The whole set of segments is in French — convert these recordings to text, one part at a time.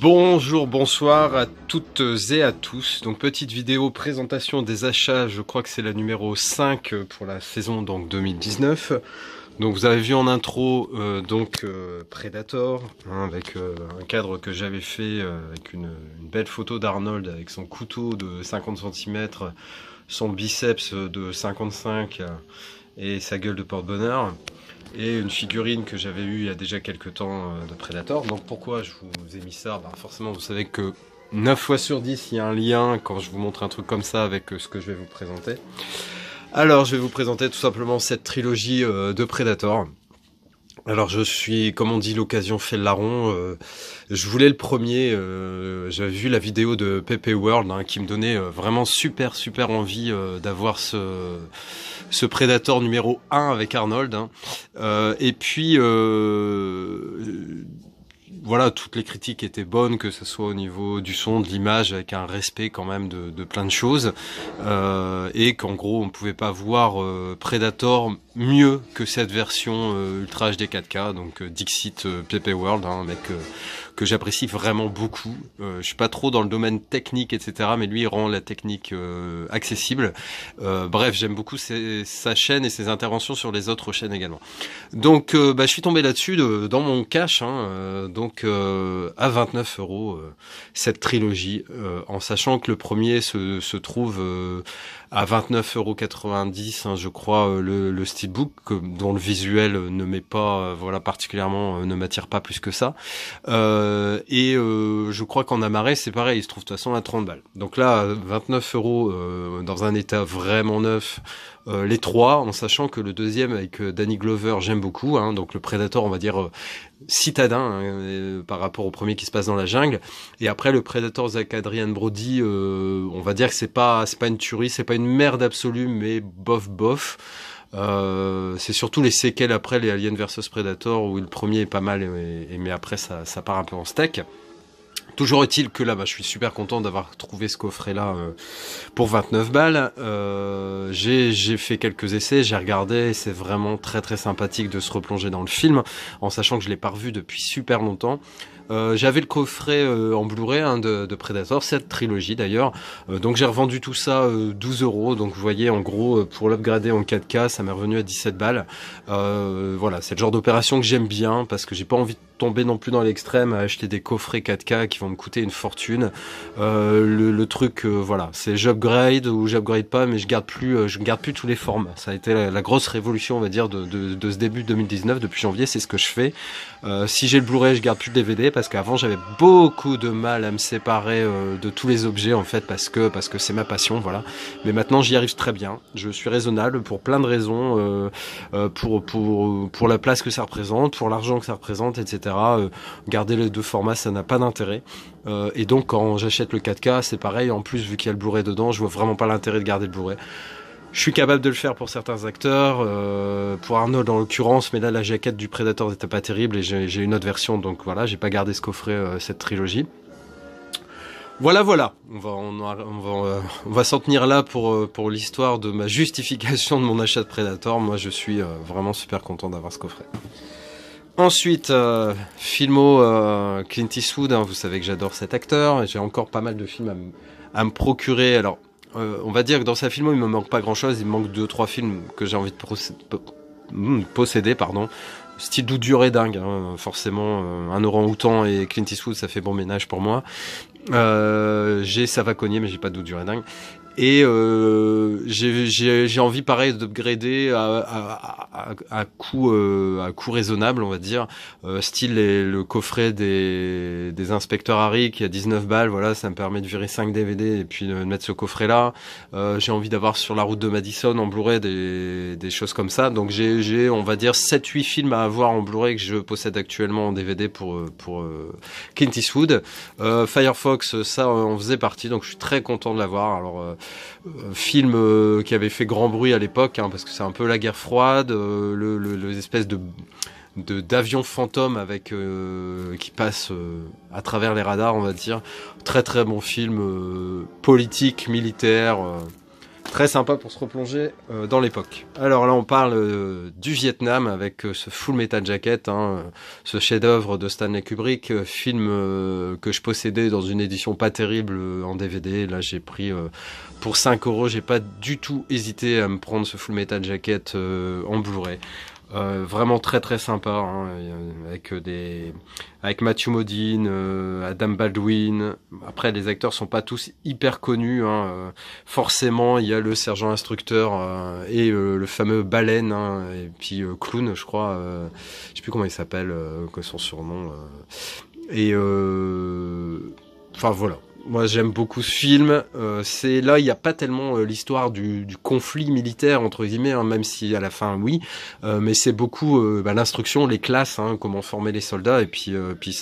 Bonjour, bonsoir à toutes et à tous. Donc petite vidéo présentation des achats, je crois que c'est la numéro 5 pour la saison donc 2019. Donc vous avez vu en intro euh, donc euh, Predator hein, avec euh, un cadre que j'avais fait avec une, une, belle photo d'Arnold avec son couteau de 50 cm, son biceps de 55 et sa gueule de porte-bonheur et une figurine que j'avais eue il y a déjà quelques temps euh, de Predator. Donc pourquoi je vous ai mis ça ben Forcément, vous savez que 9 fois sur 10, il y a un lien quand je vous montre un truc comme ça avec euh, ce que je vais vous présenter. Alors, je vais vous présenter tout simplement cette trilogie euh, de Predator. Alors je suis, comme on dit, l'occasion fait le larron. Euh, je voulais le premier. Euh, j'avais vu la vidéo de Pepe World hein, qui me donnait euh, vraiment super super envie d'avoir ce ce Predator numéro 1 avec Arnold. Hein. et puis voilà, toutes les critiques étaient bonnes, que ce soit au niveau du son, de l'image, avec un respect quand même de, de plein de choses, et qu'en gros on pouvait pas voir Predator mieux que cette version euh, Ultra HD 4K, donc euh, Dixit euh, PP World, hein, un que j'apprécie vraiment beaucoup. je suis pas trop dans le domaine technique, etc., mais lui il rend la technique accessible. bref, j'aime beaucoup sa chaîne et ses interventions sur les autres chaînes également. Donc, bah, je suis tombé là-dessus dans mon cash, hein, donc à 29 euros cette trilogie, en sachant que le premier se, se trouve à 29,90 hein, je crois euh, le, le steelbook dont le visuel euh, ne met pas euh, voilà particulièrement ne m'attire pas plus que ça et je crois qu'en amarré c'est pareil il se trouve de toute façon à 30 balles donc là 29 euros dans un état vraiment neuf euh, les trois, en sachant que le deuxième avec euh, Danny Glover, j'aime beaucoup, hein, donc le Predator, on va dire euh, citadin hein, par rapport au premier qui se passe dans la jungle. Et après le Predator zack Adrian Brody, on va dire que c'est pas c'est pas une tuerie, c'est pas une merde absolue, mais bof bof. c'est surtout les séquelles après les Aliens vs Predator où le premier est pas mal mais après ça, ça part un peu en steak. Toujours est-il que là, bah, je suis super content d'avoir trouvé ce coffret-là euh, pour 29 balles. Euh, j'ai fait quelques essais, j'ai regardé, c'est vraiment très très sympathique de se replonger dans le film, en sachant que je l'ai pas revu depuis super longtemps. Euh, j'avais le coffret euh, en Blu-ray hein, de, Predator, cette trilogie d'ailleurs. Euh, donc j'ai revendu tout ça 12 euros. Donc vous voyez, en gros, pour l'upgrader en 4K, ça m'est revenu à 17 balles. voilà, c'est le genre d'opération que j'aime bien parce que j'ai pas envie de tomber non plus dans l'extrême à acheter des coffrets 4K qui vont me coûter une fortune. Le, truc, voilà, c'est j'upgrade ou j'upgrade pas, mais je garde plus, je garde plus tous les formes Ça a été la, grosse révolution, on va dire, de, ce début 2019. Depuis janvier, c'est ce que je fais. si j'ai le Blu-ray, je garde plus le DVD parce qu'avant j'avais beaucoup de mal à me séparer euh, de tous les objets en fait parce que parce que c'est ma passion voilà. Mais maintenant j'y arrive très bien. Je suis raisonnable pour plein de raisons, euh, euh, pour pour pour la place que ça représente, pour l'argent que ça représente, etc. garder les deux formats ça n'a pas d'intérêt. et donc quand j'achète le 4K c'est pareil. En plus vu qu'il y a le Blu-ray dedans, je vois vraiment pas l'intérêt de garder le Blu-ray je suis capable de le faire pour certains acteurs. Euh, pour Arnold, en l'occurrence, mais là, la jaquette du Predator n'était pas terrible et j'ai une autre version, donc voilà, j'ai pas gardé ce coffret, euh, cette trilogie. Voilà, voilà. On va, on, euh, va, s'en tenir là pour, pour l'histoire de ma justification de mon achat de Predator. Moi, je suis vraiment super content d'avoir ce coffret. Ensuite, filmo Clint Eastwood. Hein, vous savez que j'adore cet acteur. J'ai encore pas mal de films à, à me procurer. Alors, euh, on va dire que dans sa film, il me manque pas grand chose. Il me manque deux, trois films que j'ai envie de hmm, posséder, pardon. Style doux et dingue, hein. forcément. Euh, un orang-outan et Clint Eastwood, ça fait bon ménage pour moi. Euh, j'ai ça va mais j'ai pas de et dingue. Et euh, j'ai envie, pareil, d'upgrader à, à, à, euh, coût, raisonnable, on va dire. Euh, style le coffret des, des inspecteurs Harry qui a 19 balles, voilà, ça me permet de virer 5 DVD et puis de mettre ce coffret-là. j'ai envie d'avoir sur la route de Madison en Blu-ray des, choses comme ça. Donc j'ai, on va dire, 7-8 films à avoir en Blu-ray que je possède actuellement en DVD pour, pour Clint Eastwood. Firefox, ça, on faisait partie, donc je suis très content de l'avoir. Alors euh, film euh, qui avait fait grand bruit à l'époque, hein, parce que c'est un peu la guerre froide, euh, le, le, les espèces de d'avions fantômes avec qui passe à travers les radars on va dire très très bon film politique militaire Très sympa pour se replonger euh, dans l'époque. Alors là, on parle euh, du Vietnam avec euh, ce Full Metal Jacket, hein, ce chef-d'œuvre de Stanley Kubrick, film que je possédais dans une édition pas terrible en DVD. Là, j'ai pris pour 5 euros, j'ai pas du tout hésité à me prendre ce Full Metal Jacket en Blu-ray. Euh, vraiment très très sympa hein, euh, avec euh, des avec Matthew Modine, Adam Baldwin. Après les acteurs sont pas tous hyper connus. Hein, forcément il y a le sergent instructeur et le fameux baleine hein, et puis clown je crois. je sais plus comment il s'appelle, quoi son surnom. et enfin voilà moi j'aime beaucoup ce film. Euh, c'est là il n'y a pas tellement euh, l'histoire du, du, conflit militaire entre guillemets, hein, même si à la fin oui, euh, mais c'est beaucoup euh, bah, l'instruction, les classes, hein, comment former les soldats et puis euh, puis,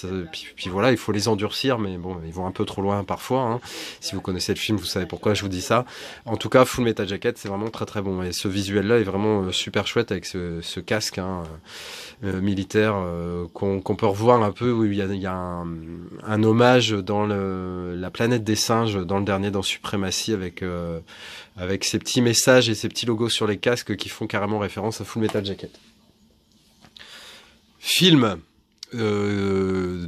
puis, voilà il faut les endurcir, mais bon ils vont un peu trop loin parfois. Hein. Si vous connaissez le film, vous savez pourquoi je vous dis ça. En tout cas, Full Metal Jacket c'est vraiment très très bon et ce visuel là est vraiment super chouette avec ce, ce casque hein, militaire qu'on peut revoir un peu où il y a, y a un, un, hommage dans le, la la planète des singes dans le dernier, dans Suprématie, avec, euh, avec ces petits messages et ces petits logos sur les casques qui font carrément référence à Full Metal Jacket. Film euh,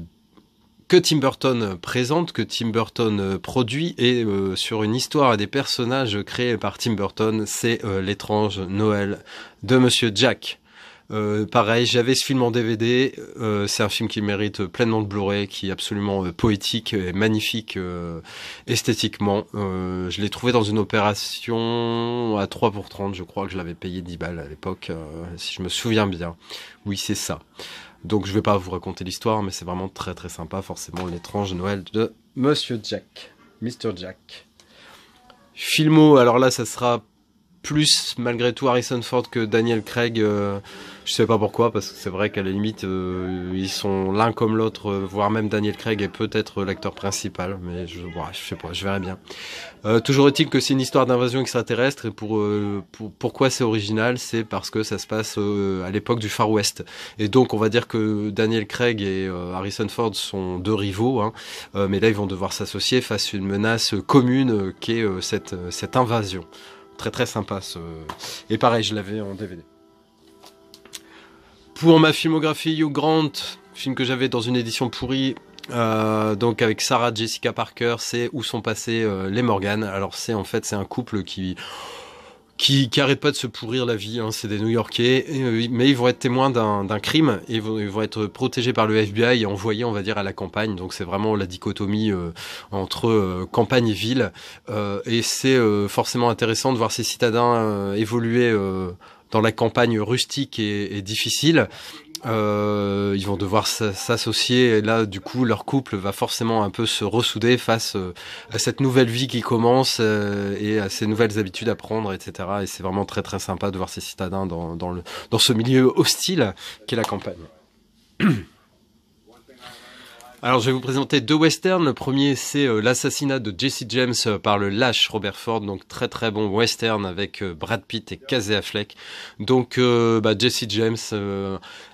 que Tim Burton présente, que Tim Burton produit, et euh, sur une histoire et des personnages créés par Tim Burton, c'est l'étrange Noël de Monsieur Jack. Euh, pareil, j'avais ce film en DVD. Euh, c'est un film qui mérite pleinement de Blu-ray, qui est absolument euh, poétique et magnifique esthétiquement. je l'ai trouvé dans une opération à 3 pour 30. Je crois que je l'avais payé 10 balles à l'époque, si je me souviens bien. Oui, c'est ça. Donc je vais pas vous raconter l'histoire, mais c'est vraiment très très sympa, forcément l'étrange Noël de Monsieur Jack, Mr Jack. Filmo, alors là, ça sera plus malgré tout Harrison Ford que Daniel Craig. Euh, je sais pas pourquoi, parce que c'est vrai qu'à la limite, euh, ils sont l'un comme l'autre, euh, voire même Daniel Craig est peut-être l'acteur principal, mais je, je sais pas, je verrai bien. Euh, toujours est-il que c'est une histoire d'invasion extraterrestre, et pour, pourquoi c'est original, c'est parce que ça se passe à l'époque du Far West. Et donc, on va dire que Daniel Craig et Harrison Ford sont deux rivaux, hein. mais là, ils vont devoir s'associer face à une menace commune qui est cette invasion très très sympa. Ce... Et pareil, je l'avais en DVD. Pour ma filmographie, Hugh Grant, film que j'avais dans une édition pourrie, euh, donc avec Sarah Jessica Parker, c'est où sont passés euh, les Morganes. Alors c'est en fait c'est un couple qui qui, n'arrêtent pas de se pourrir la vie. Hein. C'est des New Yorkais, euh, mais ils vont être témoins d'un crime et ils vont, être protégés par le FBI et envoyés, on va dire, à la campagne. Donc c'est vraiment la dichotomie euh, entre euh, campagne et ville. et c'est forcément intéressant de voir ces citadins évoluer dans la campagne rustique et, et difficile euh, ils vont devoir s'associer et là du coup leur couple va forcément un peu se ressouder face euh, à cette nouvelle vie qui commence euh, et à ces nouvelles habitudes à prendre etc et c'est vraiment très très sympa de voir ces citadins dans, dans, le, dans ce milieu hostile qu'est la campagne alors je vais vous présenter deux westerns. Le premier c'est euh, l'assassinat de Jesse James euh, par le lâche Robert Ford, donc très très bon western avec euh, Brad Pitt et Casey Affleck. Donc bah, Jesse James,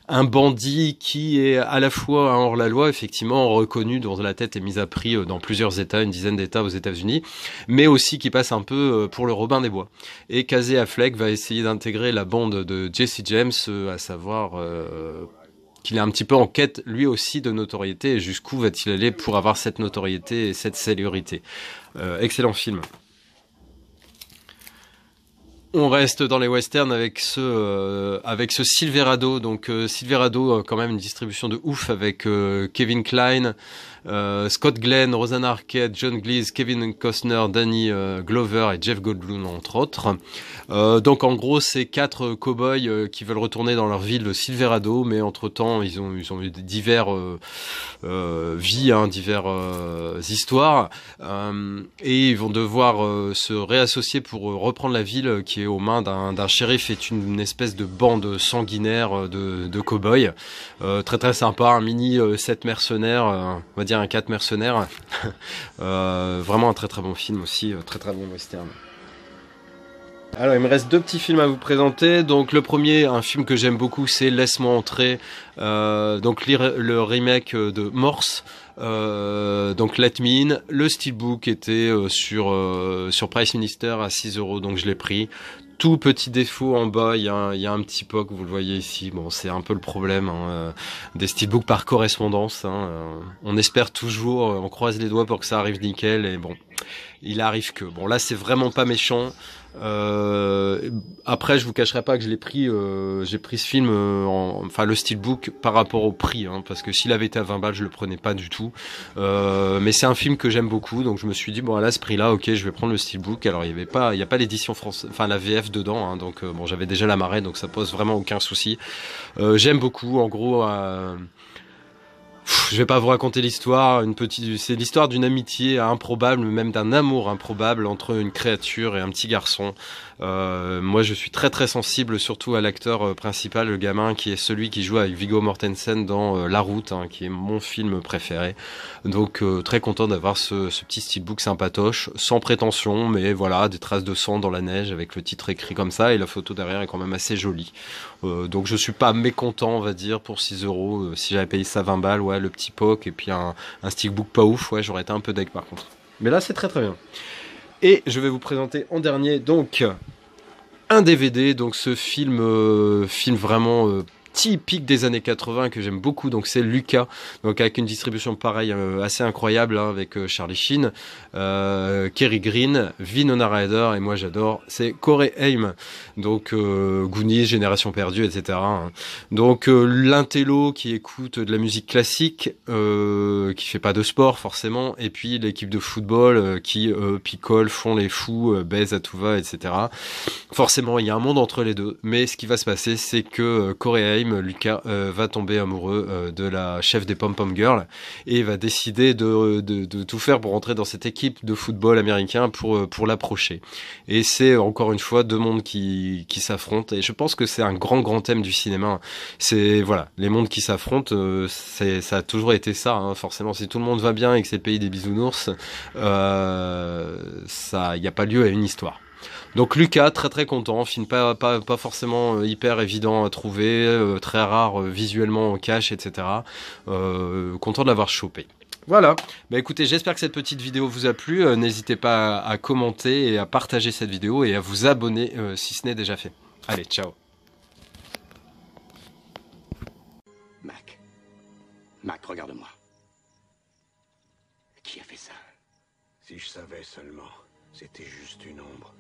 un bandit qui est à la fois hors-la-loi, effectivement reconnu, dont la tête est mise à prix dans plusieurs États, une dizaine d'États aux États-Unis, mais aussi qui passe un peu pour le Robin des Bois. Et Casey Affleck va essayer d'intégrer la bande de Jesse James, à savoir qu'il est un petit peu en quête lui aussi de notoriété et jusqu'où va-t-il aller pour avoir cette notoriété et cette célébrité euh, excellent film. On reste dans les westerns avec ce euh, avec ce Silverado. Donc euh, Silverado, euh, quand même une distribution de ouf avec Kevin Klein, Scott Glenn, Rosanna Arquette, John Glees, Kevin Costner, Danny Glover et Jeff Goldblum entre autres. donc en gros, c'est quatre cowboys qui veulent retourner dans leur ville de Silverado, mais entre temps, ils ont eu divers vies, hein, divers histoires, et ils vont devoir se réassocier pour reprendre la ville qui est aux mains d'un shérif est une, espèce de bande sanguinaire euh, de, cow-boys. Euh, très très sympa, un mini 7 euh, mercenaires, on va dire un 4 mercenaires. vraiment un très très bon film aussi, très très bon western. Alors il me reste deux petits films à vous présenter. Donc le premier, un film que j'aime beaucoup, c'est Laisse-moi entrer. donc le remake de Morse, euh, donc l'admin le steelbook était euh, sur euh, sur Price Minister à 6 euros, donc je l'ai pris tout petit défaut en bas, il y, a un, petit POC, vous le voyez ici. Bon, c'est un peu le problème hein, euh, des steelbooks par correspondance. Hein, euh, on espère toujours, euh, on croise les doigts pour que ça arrive nickel. Et bon, il arrive que. Bon, là, c'est vraiment pas méchant. après, je vous cacherai pas que je l'ai pris, j'ai pris ce film, enfin le steelbook par rapport au prix, hein, parce que s'il avait été à 20 balles, je le prenais pas du tout. mais c'est un film que j'aime beaucoup, donc je me suis dit bon là ce prix-là, ok, je vais prendre le steelbook. Alors il y avait pas, il y a pas l'édition française, enfin la VF dedans. Hein, donc, euh, bon, j'avais déjà la marée, donc ça pose vraiment aucun souci. Euh, j'aime beaucoup, en gros. Euh, je vais pas vous raconter l'histoire, une petite, c'est l'histoire d'une amitié improbable, même d'un amour improbable entre une créature et un petit garçon. Euh, moi, je suis très très sensible surtout à l'acteur euh, principal, le gamin, qui est celui qui joue avec Viggo Mortensen dans euh, La Route, hein, qui est mon film préféré. Donc très content d'avoir ce, petit steelbook sympatoche, sans prétention, mais voilà, des traces de sang dans la neige avec le titre écrit comme ça et la photo derrière est quand même assez jolie. donc je suis pas mécontent, on va dire, pour 6 euros. si j'avais payé ça 20 balles, ouais, le petit POC et puis un, un stickbook pas ouf, ouais, j'aurais été un peu deck par contre. Mais là, c'est très très bien. Et je vais vous présenter en dernier donc un DVD, donc ce film, euh, film vraiment euh, typique des années 80 que j'aime beaucoup. Donc c'est Lucas, donc avec une distribution pareille euh, assez incroyable hein, avec euh, Charlie Sheen, euh, Kerry Green, Vinona Ryder et moi j'adore, c'est Corey Haim. Donc Goonies, Génération perdue, etc. Hein. Donc l'intello qui écoute de la musique classique, qui fait pas de sport forcément, et puis l'équipe de football qui picole, font les fous, baise à tout va, etc. Forcément il y a un monde entre les deux, mais ce qui va se passer c'est que Corey Haim Lucas euh, va tomber amoureux euh, de la chef des Pom Pom Girls et va décider de, tout faire pour rentrer dans cette équipe de football américain pour, euh, l'approcher. Et c'est encore une fois deux mondes qui, s'affrontent et je pense que c'est un grand grand thème du cinéma. C'est voilà, les mondes qui s'affrontent, c'est ça a toujours été ça. Hein. forcément, si tout le monde va bien et que c'est pays des bisounours, ça, il n'y a pas lieu à une histoire. Donc Lucas, très très content, film pas, forcément euh, hyper évident à trouver, euh, très rare euh, visuellement en cache, etc. content de l'avoir chopé. Voilà. Bah écoutez, j'espère que cette petite vidéo vous a plu. N'hésitez pas à, commenter et à partager cette vidéo et à vous abonner si ce n'est déjà fait. Allez, ciao. Mac. Mac, regarde-moi. Qui a fait ça Si je savais seulement, c'était juste une ombre.